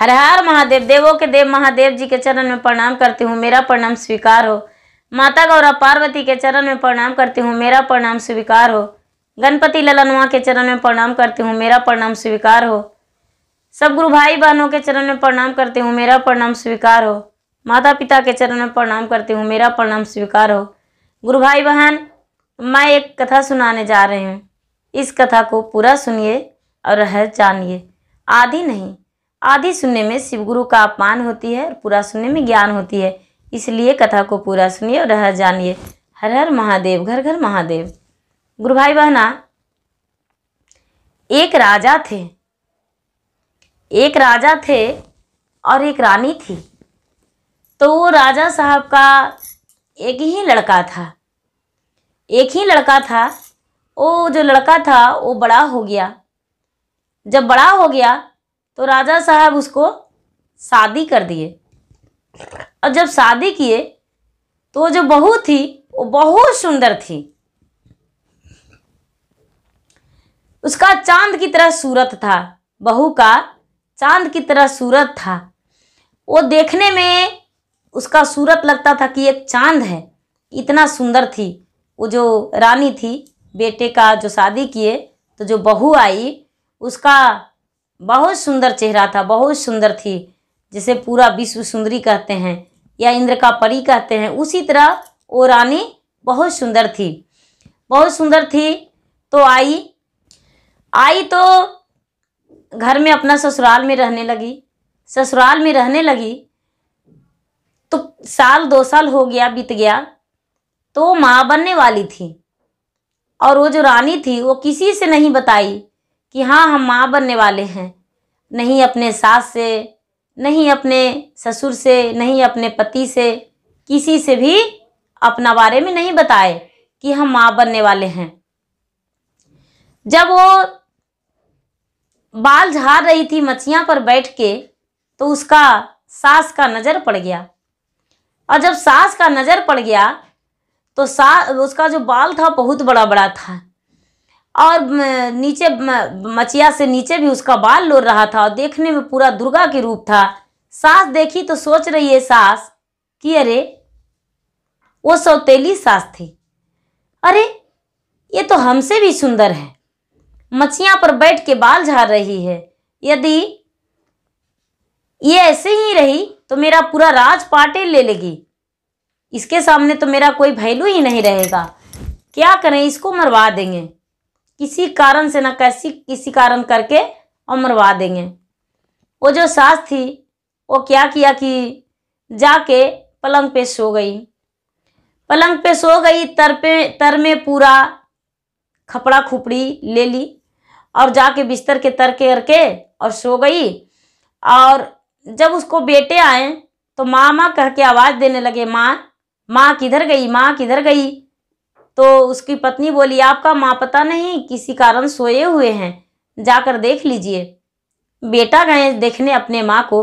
हर हर महादेव देवों के देव महादेव जी के चरण में प्रणाम करती हूँ मेरा प्रणाम स्वीकार हो माता गौरा पार्वती के चरण में प्रणाम करती हूँ मेरा प्रणाम स्वीकार हो गणपति ललनवा के चरण में प्रणाम करती हूँ मेरा प्रणाम स्वीकार हो सब गुरु भाई बहनों के चरण में प्रणाम करती हूँ मेरा प्रणाम स्वीकार हो माता पिता के चरण में प्रणाम करती हूँ मेरा प्रणाम स्वीकार हो गुरु भाई बहन मैं एक कथा सुनाने जा रही हूँ इस कथा को पूरा सुनिए और रह जानिए आधी नहीं आधी सुनने में शिवगुरु का अपमान होती है और पूरा सुनने में ज्ञान होती है इसलिए कथा को पूरा सुनिए और रह जानिए हर हर महादेव घर घर महादेव गुरु भाई बहना एक राजा थे एक राजा थे और एक रानी थी तो वो राजा साहब का एक ही लड़का था एक ही लड़का था वो जो लड़का था वो बड़ा हो गया जब बड़ा हो गया तो राजा साहब उसको शादी कर दिए और जब शादी किए तो जो बहू थी वो बहुत सुंदर थी उसका चांद की तरह सूरत था बहू का चांद की तरह सूरत था वो देखने में उसका सूरत लगता था कि एक चांद है इतना सुंदर थी वो जो रानी थी बेटे का जो शादी किए तो जो बहू आई उसका बहुत सुंदर चेहरा था बहुत सुंदर थी जिसे पूरा विश्व सुंदरी कहते हैं या इंद्र का परी कहते हैं उसी तरह वो रानी बहुत सुंदर थी बहुत सुंदर थी तो आई आई तो घर में अपना ससुराल में रहने लगी ससुराल में रहने लगी तो साल दो साल हो गया बीत गया तो वो माँ बनने वाली थी और वो जो रानी थी वो किसी से नहीं बताई कि हाँ हम माँ बनने वाले हैं नहीं अपने सास से नहीं अपने ससुर से नहीं अपने पति से किसी से भी अपना बारे में नहीं बताए कि हम माँ बनने वाले हैं जब वो बाल झाड़ रही थी मछियाँ पर बैठ के तो उसका सास का नज़र पड़ गया और जब सास का नज़र पड़ गया तो सा उसका जो बाल था बहुत बड़ा बड़ा था और नीचे मचिया से नीचे भी उसका बाल लोर रहा था और देखने में पूरा दुर्गा के रूप था सास देखी तो सोच रही है सास कि अरे वो सौतेली सास थी अरे ये तो हमसे भी सुंदर है मछियाँ पर बैठ के बाल झाड़ रही है यदि ये ऐसे ही रही तो मेरा पूरा राज पाटे ले लेगी इसके सामने तो मेरा कोई वैल्यू ही नहीं रहेगा क्या करें इसको मरवा देंगे किसी कारण से ना कैसी किसी कारण करके और मरवा देंगे वो जो सास थी वो क्या किया कि जाके पलंग पे सो गई पलंग पे सो गई तर पे तर में पूरा खपड़ा खुपड़ी ले ली और जाके बिस्तर के तर के करके और सो गई और जब उसको बेटे आए तो माँ माँ कह के आवाज़ देने लगे माँ माँ किधर गई माँ किधर गई तो उसकी पत्नी बोली आपका माँ पता नहीं किसी कारण सोए हुए हैं जाकर देख लीजिए बेटा गए देखने अपने माँ को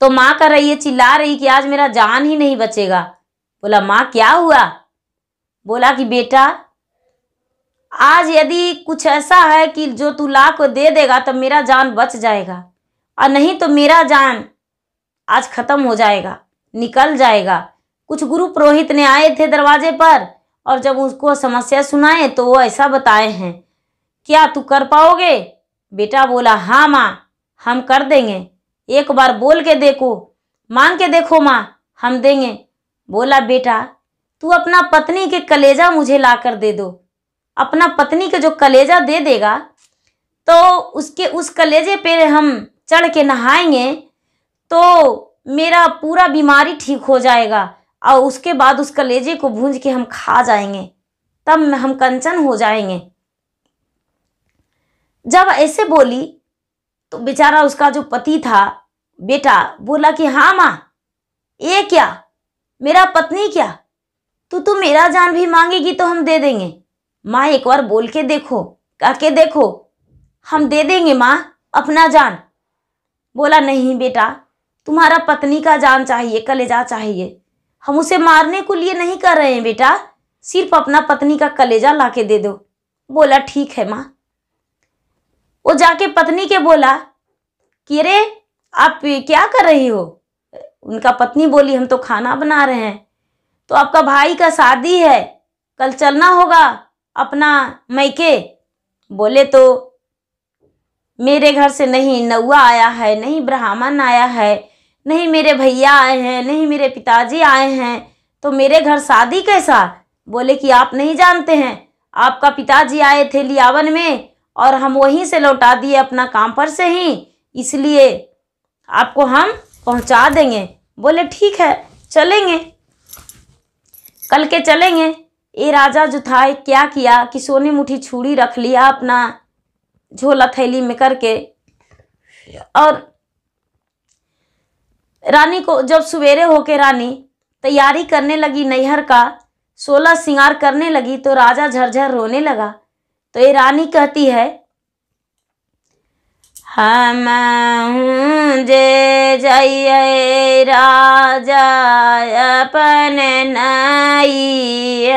तो माँ कर रही है चिल्ला रही कि आज मेरा जान ही नहीं बचेगा बोला माँ क्या हुआ बोला कि बेटा आज यदि कुछ ऐसा है कि जो तू ला को दे देगा तब मेरा जान बच जाएगा और नहीं तो मेरा जान आज ख़त्म हो जाएगा निकल जाएगा कुछ गुरु पुरोहित ने आए थे दरवाजे पर और जब उसको समस्या सुनाए तो वो ऐसा बताए हैं क्या तू कर पाओगे बेटा बोला हाँ माँ हम कर देंगे एक बार बोल के देखो मांग के देखो माँ हम देंगे बोला बेटा तू अपना पत्नी के कलेजा मुझे ला कर दे दो अपना पत्नी के जो कलेजा दे देगा तो उसके उस कलेजे पे हम चढ़ के नहाएंगे तो मेरा पूरा बीमारी ठीक हो जाएगा और उसके बाद उस कलेजे को भूंज के हम खा जाएंगे तब हम कंचन हो जाएंगे जब ऐसे बोली तो बेचारा उसका जो पति था बेटा बोला कि हाँ माँ ये क्या मेरा पत्नी क्या तो तू मेरा जान भी मांगेगी तो हम दे देंगे माँ एक बार बोल के देखो कह के देखो हम दे देंगे माँ अपना जान बोला नहीं बेटा तुम्हारा पत्नी का जान चाहिए कलेजा चाहिए हम उसे मारने को लिए नहीं कर रहे हैं बेटा सिर्फ अपना पत्नी का कलेजा लाके दे दो बोला ठीक है माँ वो जाके पत्नी के बोला कि अरे आप क्या कर रही हो उनका पत्नी बोली हम तो खाना बना रहे हैं तो आपका भाई का शादी है कल चलना होगा अपना मैके बोले तो मेरे घर से नहीं नौआ आया है नहीं ब्राह्मण आया है नहीं मेरे भैया आए हैं नहीं मेरे पिताजी आए हैं तो मेरे घर शादी कैसा बोले कि आप नहीं जानते हैं आपका पिताजी आए थे लियावन में और हम वहीं से लौटा दिए अपना काम पर से ही इसलिए आपको हम पहुंचा देंगे बोले ठीक है चलेंगे कल के चलेंगे ये राजा जो था क्या किया कि सोने मुठी छुड़ी रख लिया अपना झोला थैली में करके और रानी को जब सवेरे होके रानी तैयारी करने लगी नैहर का सोलह सिंगार करने लगी तो राजा झरझर रोने लगा तो ये रानी कहती है हम जे जाइए राजा अपन नई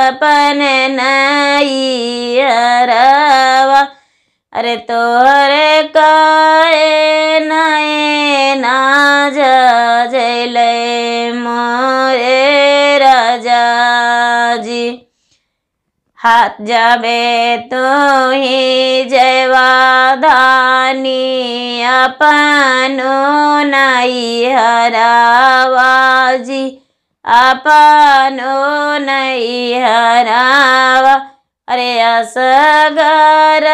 अपन नई अरे तोहरे का हाथ जाबे तो ही जयवादानी अपनो नई हरावाजी अपनो नई हरावा अरे असगर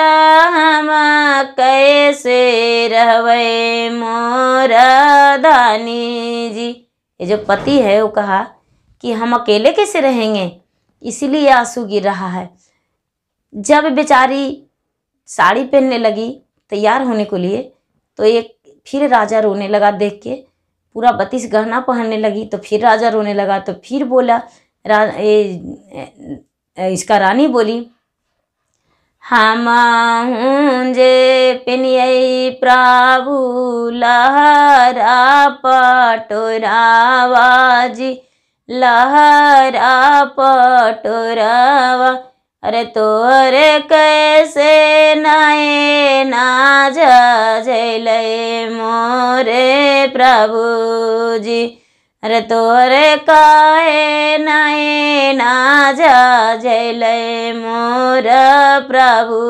हम कैसे रहवे मोरा जी ये जो पति है वो कहा कि हम अकेले कैसे रहेंगे इसीलिए आंसू गिर रहा है जब बेचारी साड़ी पहनने लगी तैयार होने को लिए तो एक फिर राजा रोने लगा देख के पूरा बत्तीस गहना पहनने लगी तो फिर राजा रोने लगा तो फिर बोला रा, ए, ए, ए, इसका रानी बोली हम जे पिनिये प्रभु लहरा बाजी लहरा पटोरावा अरे तोर कैसे नए ना झल मोरे प्रभु जी अरे तोर काहे नए ना झल मोर प्रभु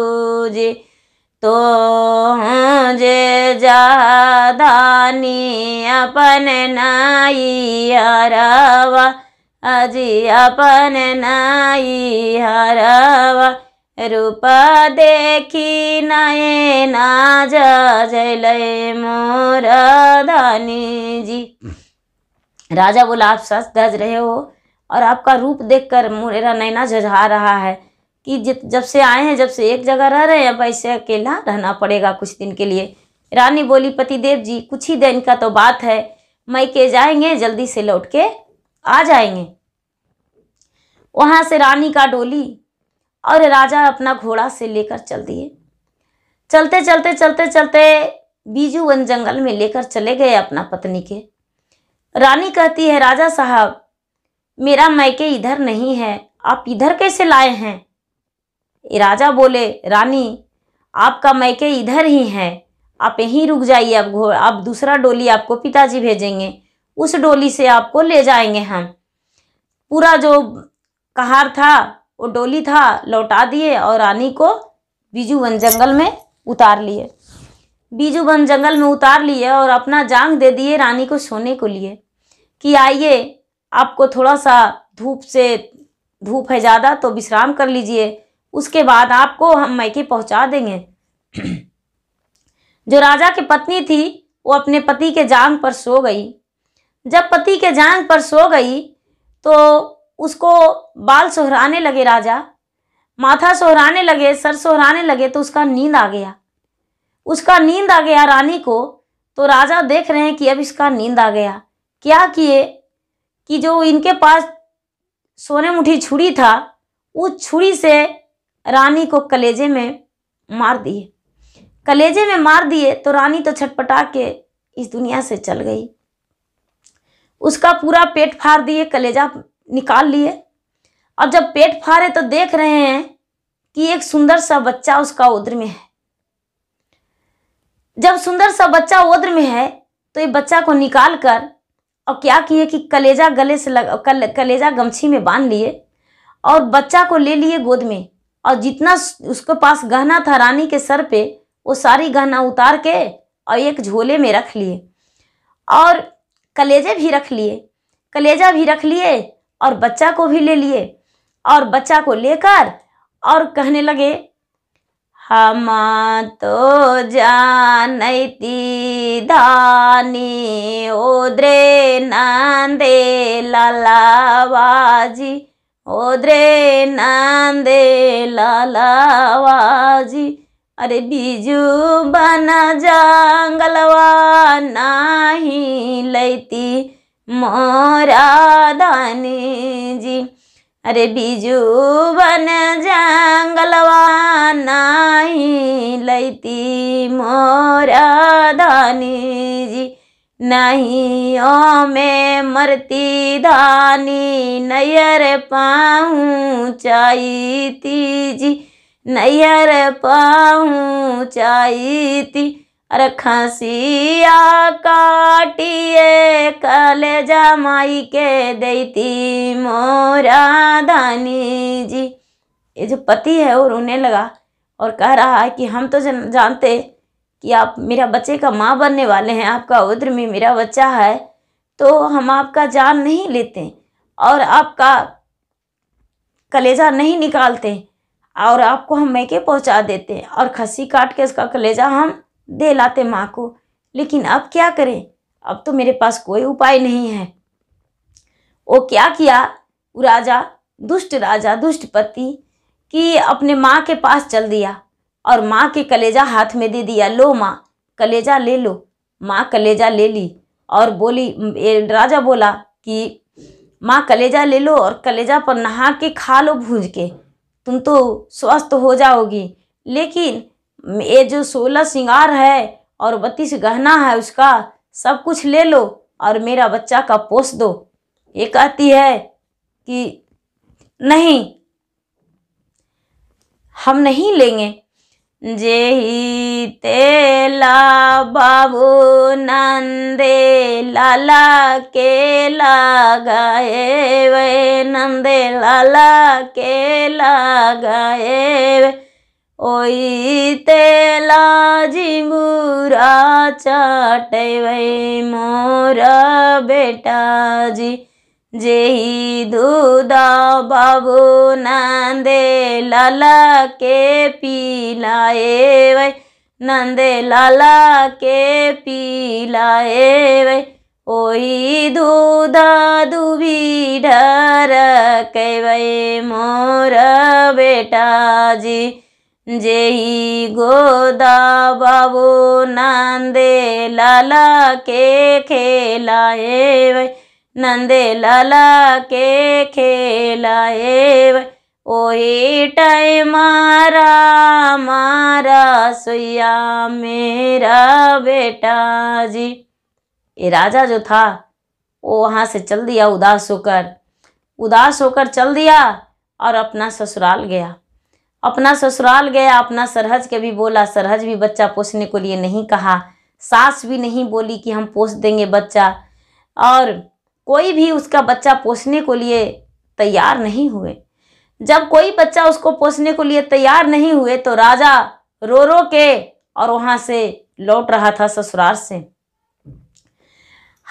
जी तो जे जादानी अपन नाई हरावा अजी अपन नाई हरावा रूप देखी नए ना जल मोर दानी जी राजा बोला आप सच दज रहे हो और आपका रूप देखकर मेरा नैना जझा रहा है कि जब से आए हैं जब से एक जगह रह रहे हैं अब ऐसे अकेला रहना पड़ेगा कुछ दिन के लिए रानी बोली पतिदेव जी कुछ ही दिन का तो बात है मई के जाएंगे जल्दी से लौट के आ जाएंगे वहाँ से रानी का डोली और राजा अपना घोड़ा से लेकर चल दिए चलते चलते चलते चलते बीजू वन जंगल में लेकर चले गए अपना पत्नी के रानी कहती है राजा साहब मेरा मैके इधर नहीं है आप इधर कैसे लाए हैं राजा बोले रानी आपका मैके इधर ही है आप यहीं रुक जाइए अब घो आप दूसरा डोली आपको पिताजी भेजेंगे उस डोली से आपको ले जाएंगे हम पूरा जो कहार था वो डोली था लौटा दिए और रानी को बीजू वन जंगल में उतार लिए बीजू वन जंगल में उतार लिए और अपना जांग दे दिए रानी को सोने को लिए कि आइए आपको थोड़ा सा धूप से धूप है ज़्यादा तो विश्राम कर लीजिए उसके बाद आपको हम मैके पहुंचा देंगे जो राजा की पत्नी थी वो अपने पति के जांग पर सो गई जब पति के जांग पर सो गई तो उसको बाल सोहराने लगे राजा माथा सोहराने लगे सर सोहराने लगे तो उसका नींद आ गया उसका नींद आ गया रानी को तो राजा देख रहे हैं कि अब इसका नींद आ गया क्या किए कि जो इनके पास सोने मुठी छुरी था उस छुरी से रानी को कलेजे में मार दिए कलेजे में मार दिए तो रानी तो छटपटा के इस दुनिया से चल गई उसका पूरा पेट फाड़ दिए कलेजा निकाल लिए और जब पेट फाड़े तो देख रहे हैं कि एक सुंदर सा बच्चा उसका उद्र में है जब सुंदर सा बच्चा उद्र में है तो ये बच्चा को निकाल कर और क्या किए कि कलेजा गले से लगा कल, कलेजा गमछी में बांध लिए और बच्चा को ले लिए गोद में और जितना उसके पास गहना था रानी के सर पे वो सारी गहना उतार के और एक झोले में रख लिए और कलेजे भी रख लिए कलेजा भी रख लिए और बच्चा को भी ले लिए और बच्चा को लेकर और कहने लगे हम तो जानती धानी ओद्रे नंदे बाजी ओदरे नांदे लालावाजी अरे बीजू बना जंगलवा नाही लैती मोरा दानी जी अरे बीजू बन जंगलवा नाही लैती मोरा दानी जी नहीं ओ मैं मरती धानी नैयर पाऊँ थी जी नैयर पाऊँ थी अरे खसिया काटिए कलेजा माई के देती मोरा धानी जी ये जो पति है और उन्हें लगा और कह रहा है कि हम तो जानते कि आप मेरा बच्चे का माँ बनने वाले हैं आपका उद्र में मेरा बच्चा है तो हम आपका जान नहीं लेते और आपका कलेजा नहीं निकालते और आपको हम मैके पहुँचा देते और खस्सी काट के उसका कलेजा हम दे लाते माँ को लेकिन अब क्या करें अब तो मेरे पास कोई उपाय नहीं है वो क्या किया राजा दुष्ट राजा दुष्ट पति कि अपने माँ के पास चल दिया और माँ के कलेजा हाथ में दे दिया लो माँ कलेजा ले लो माँ कलेजा ले ली और बोली राजा बोला कि माँ कलेजा ले लो और कलेजा पर नहा के खा लो भूज के तुम तो स्वस्थ हो जाओगी लेकिन ये जो सोलह सिंगार है और बत्तीस गहना है उसका सब कुछ ले लो और मेरा बच्चा का पोस दो ये कहती है कि नहीं हम नहीं लेंगे जेहि तेला बाबू नंदे लाला के लगाए वे नंदे लाला के लगाए वे ओई तेला जिमुरा चाटे वे मोरा बेटा जी जेहि दूधा बाबू नंदे लाला के पिलाए वे नंदे लाला के पिलाए वै ओई दूधा दुबी डर कै मोर बेटा जी जेहि गोदा बाबू नंदे लाला के खेलाए वै नंदे लाला के खेलाए ओही टाइम मारा मारा सुया मेरा बेटा जी ये राजा जो था वो वहाँ से चल दिया उदास होकर उदास होकर चल दिया और अपना ससुराल गया अपना ससुराल गया अपना सरहज के भी बोला सरहज भी बच्चा पोसने को लिए नहीं कहा सास भी नहीं बोली कि हम पोस देंगे बच्चा और कोई भी उसका बच्चा पोसने को लिए तैयार नहीं हुए जब कोई बच्चा उसको पोसने को लिए तैयार नहीं हुए तो राजा रो रो के और वहां से लौट रहा था ससुराल से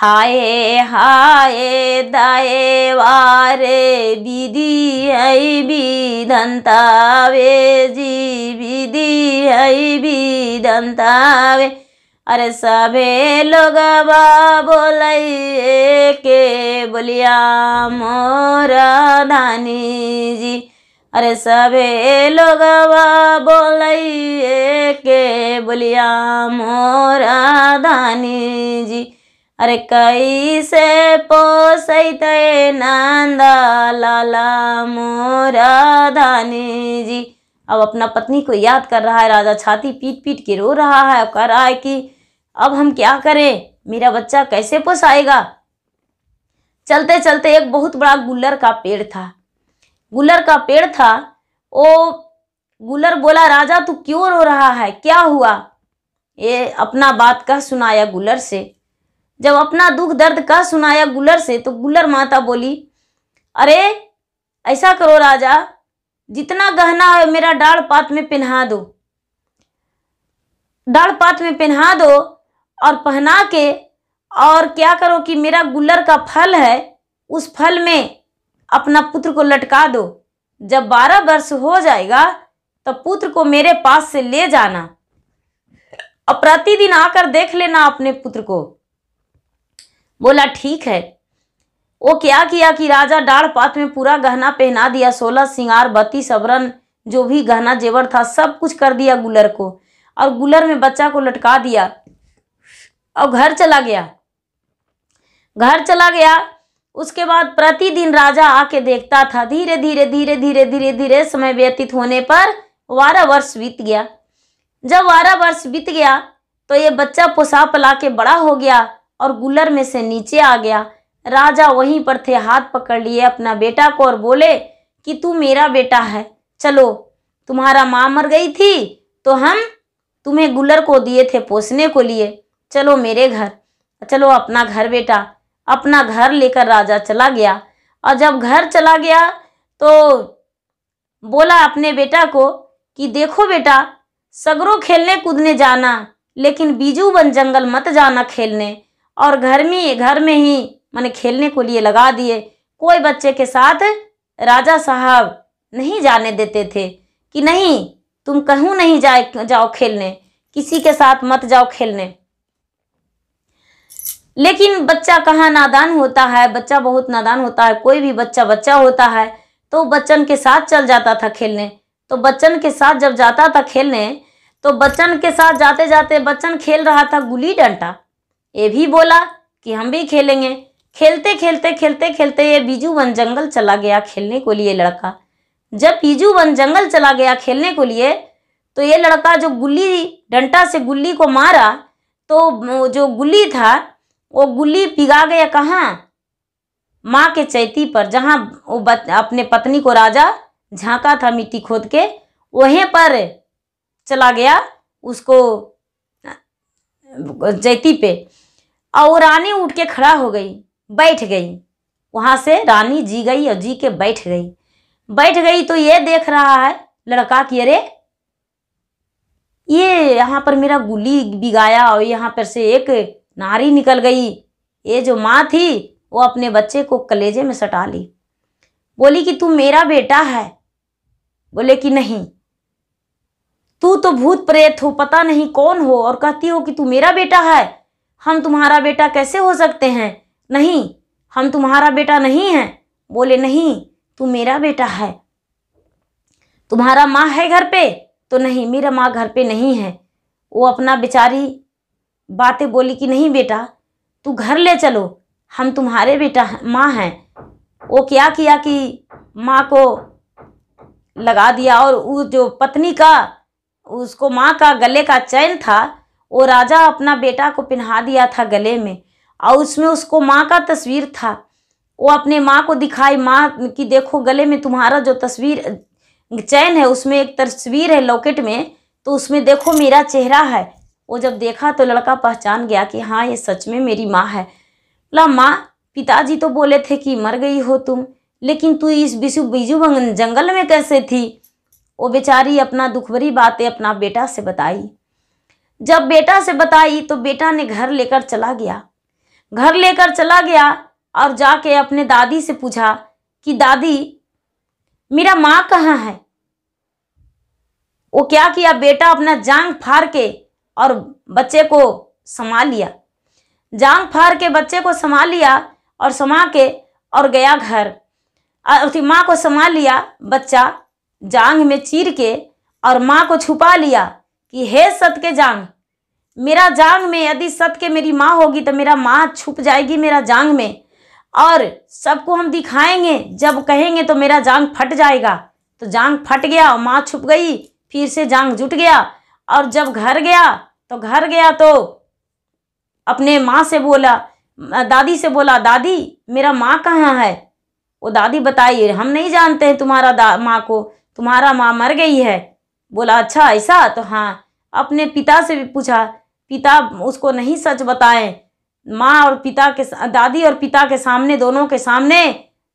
हाय हाय दाए वारे बीदी है दंतावे जी बीदी है दंतावे अरे सबे लोग बोल के बोलिया मोर धानी जी अरे सबे लोग बोल के बोलिया मोर धानी जी अरे कैसे पोसत नंद नंदा लाला मोरा धानी जी अब अपना पत्नी को याद कर रहा है राजा छाती पीट पीट के रो रहा है और कह रहा है कि अब हम क्या करें मेरा बच्चा कैसे पोसाएगा चलते चलते एक बहुत बड़ा गुल्लर का पेड़ था गुल्लर का पेड़ था ओ गुल्लर बोला राजा तू क्यों रो रहा है क्या हुआ ये अपना बात कह सुनाया गुल्लर से जब अपना दुख दर्द कह सुनाया गुल्लर से तो गुल्लर माता बोली अरे ऐसा करो राजा जितना गहना है मेरा डाल पात में पहना दो डाल पात में पहना दो और पहना के और क्या करो कि मेरा गुल्लर का फल है उस फल में अपना पुत्र को लटका दो जब बारह वर्ष हो जाएगा तब पुत्र को मेरे पास से ले जाना और प्रतिदिन आकर देख लेना अपने पुत्र को बोला ठीक है वो क्या किया कि राजा डाढ़ पात में पूरा गहना पहना दिया सोलह सिंगार बत्तीस सबरन जो भी गहना जेवर था सब कुछ कर दिया गुलर को और गुलर में बच्चा को लटका दिया और घर चला गया घर चला गया उसके बाद प्रतिदिन राजा आके देखता था धीरे धीरे धीरे धीरे धीरे धीरे समय व्यतीत होने पर बारह वर्ष बीत गया जब बारह वर्ष बीत गया तो ये बच्चा पोसा पला के बड़ा हो गया और गुलर में से नीचे आ गया राजा वहीं पर थे हाथ पकड़ लिए अपना बेटा को और बोले कि तू मेरा बेटा है चलो तुम्हारा माँ मर गई थी तो हम तुम्हें गुलर को दिए थे पोसने को लिए चलो मेरे घर चलो अपना घर बेटा अपना घर लेकर राजा चला गया और जब घर चला गया तो बोला अपने बेटा को कि देखो बेटा सगरों खेलने कूदने जाना लेकिन बीजू बन जंगल मत जाना खेलने और घर में घर में ही मैंने खेलने को लिए लगा दिए कोई बच्चे के साथ राजा साहब नहीं जाने देते थे कि नहीं तुम कहूँ नहीं जाए जाओ खेलने किसी के साथ मत जाओ खेलने लेकिन बच्चा कहाँ नादान होता है बच्चा बहुत नादान होता है कोई भी बच्चा बच्चा होता है तो बच्चन के साथ चल जाता था खेलने तो बच्चन के साथ जब जाता था खेलने तो बच्चन के साथ जाते जाते बच्चन खेल रहा था गुली डंटा ये भी बोला कि हम भी खेलेंगे खेलते खेलते खेलते खेलते ये बीजू वन जंगल चला गया खेलने को लिए लड़का जब बीजू वन जंगल चला गया खेलने को लिए तो ये लड़का जो गुल्ली डंटा से गुल्ली को मारा तो जो गुल्ली था वो गुल्ली पिघा गया कहाँ माँ के चैती पर जहाँ वो बत, अपने पत्नी को राजा झांका था मिट्टी खोद के वहीं पर चला गया उसको चैती पे और रानी उठ के खड़ा हो गई बैठ गई वहाँ से रानी जी गई और जी के बैठ गई बैठ गई तो ये देख रहा है लड़का कि अरे ये यहाँ पर मेरा गुली बिगाया और यहाँ पर से एक नारी निकल गई ये जो माँ थी वो अपने बच्चे को कलेजे में सटा ली बोली कि तू मेरा बेटा है बोले कि नहीं तू तो भूत प्रेत हो पता नहीं कौन हो और कहती हो कि तू मेरा बेटा है हम तुम्हारा बेटा कैसे हो सकते हैं नहीं हम तुम्हारा बेटा नहीं है बोले नहीं तू मेरा बेटा है तुम्हारा माँ है घर पे तो नहीं मेरा माँ घर पे नहीं है वो अपना बेचारी बातें बोली कि नहीं बेटा तू घर ले चलो हम तुम्हारे बेटा माँ हैं वो क्या किया कि माँ को लगा दिया और उस जो पत्नी का उसको माँ का गले का चैन था वो राजा अपना बेटा को पहना दिया था गले में और उसमें उसको माँ का तस्वीर था वो अपने माँ को दिखाई माँ की देखो गले में तुम्हारा जो तस्वीर चैन है उसमें एक तस्वीर है लॉकेट में तो उसमें देखो मेरा चेहरा है वो जब देखा तो लड़का पहचान गया कि हाँ ये सच में मेरी माँ है बोला माँ पिताजी तो बोले थे कि मर गई हो तुम लेकिन तू इस बिशु बीजू जंगल में कैसे थी वो बेचारी अपना दुख भरी बातें अपना बेटा से बताई जब बेटा से बताई तो बेटा ने घर लेकर चला गया घर लेकर चला गया और जाके अपने दादी से पूछा कि दादी मेरा माँ कहाँ है वो क्या किया बेटा अपना जांग फाड़ के और बच्चे को समा लिया जान फार के बच्चे को समा लिया और समा के और गया घर अथी माँ को समा लिया बच्चा जांग में चीर के और माँ को छुपा लिया कि हे सत के जांग मेरा जांग में यदि सत के मेरी माँ होगी तो मेरा माँ छुप जाएगी मेरा जांग में और सबको हम दिखाएंगे जब कहेंगे तो मेरा जांग फट जाएगा तो जांग फट गया और माँ छुप गई फिर से जांग जुट गया और जब घर गया तो घर गया तो अपने माँ से बोला दादी से बोला दादी मेरा माँ कहाँ है वो दादी बताइए हम नहीं जानते हैं तुम्हारा माँ को तुम्हारा माँ मर गई है बोला अच्छा ऐसा तो हाँ अपने पिता से भी पूछा पिता उसको नहीं सच बताए माँ और पिता के दादी और पिता के सामने दोनों के सामने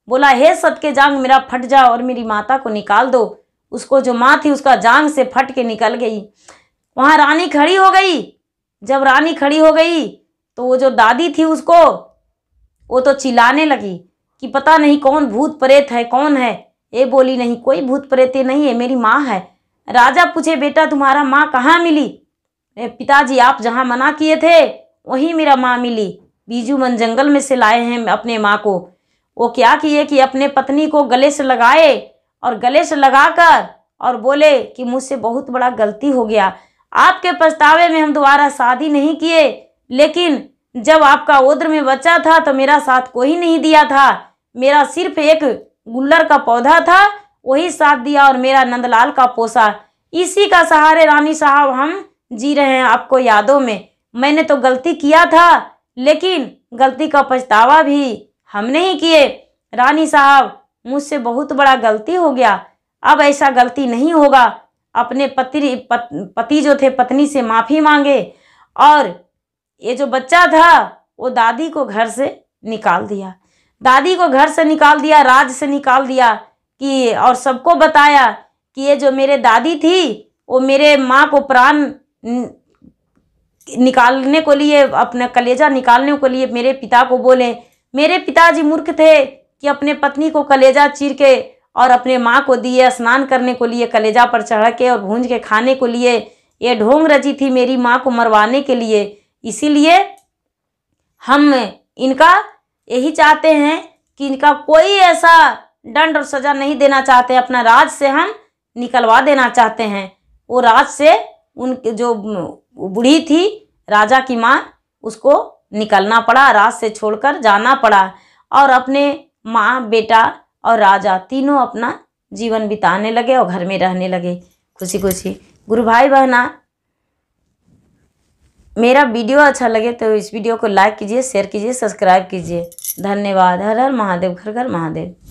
बोला हे सत के जांग मेरा फट जाओ और मेरी माता को निकाल दो उसको जो माँ थी उसका जांग से फट के निकल गई वहां रानी खड़ी हो गई जब रानी खड़ी हो गई तो वो जो दादी थी उसको वो तो चिल्लाने लगी कि पता नहीं कौन भूत प्रेत है कौन है ये बोली नहीं कोई भूत प्रेत नहीं है मेरी माँ है राजा पूछे बेटा तुम्हारा माँ कहाँ मिली अरे पिताजी आप जहाँ मना किए थे वहीं मेरा माँ मिली बीजू मन जंगल में से लाए हैं अपने माँ को वो क्या किए कि अपने पत्नी को गले से लगाए और गले से लगाकर और बोले कि मुझसे बहुत बड़ा गलती हो गया आपके पछतावे में हम दोबारा शादी नहीं किए लेकिन जब आपका उद्र में बच्चा था तो मेरा साथ कोई नहीं दिया था मेरा सिर्फ एक गुल्लर का पौधा था वही साथ दिया और मेरा नंदलाल का पोसा इसी का सहारे रानी साहब हम जी रहे हैं आपको यादों में मैंने तो गलती किया था लेकिन गलती का पछतावा भी हमने ही किए रानी साहब मुझसे बहुत बड़ा गलती हो गया अब ऐसा गलती नहीं होगा अपने पति पति जो थे पत्नी से माफ़ी मांगे और ये जो बच्चा था वो दादी को घर से निकाल दिया दादी को घर से निकाल दिया राज से निकाल दिया कि और सबको बताया कि ये जो मेरे दादी थी वो मेरे माँ को प्राण निकालने को लिए अपना कलेजा निकालने को लिए मेरे पिता को बोले मेरे पिताजी मूर्ख थे कि अपने पत्नी को कलेजा चीर के और अपने माँ को दिए स्नान करने को लिए कलेजा पर चढ़ के और भूंज के खाने को लिए ये ढोंग रची थी मेरी माँ को मरवाने के लिए इसीलिए हम इनका यही चाहते हैं कि इनका कोई ऐसा दंड और सज़ा नहीं देना चाहते अपना राज से हम निकलवा देना चाहते हैं वो राज से उन जो बूढ़ी थी राजा की माँ उसको निकलना पड़ा राज से छोड़कर जाना पड़ा और अपने माँ बेटा और राजा तीनों अपना जीवन बिताने लगे और घर में रहने लगे खुशी खुशी गुरु भाई बहना मेरा वीडियो अच्छा लगे तो इस वीडियो को लाइक कीजिए शेयर कीजिए सब्सक्राइब कीजिए धन्यवाद हर हर महादेव घर घर महादेव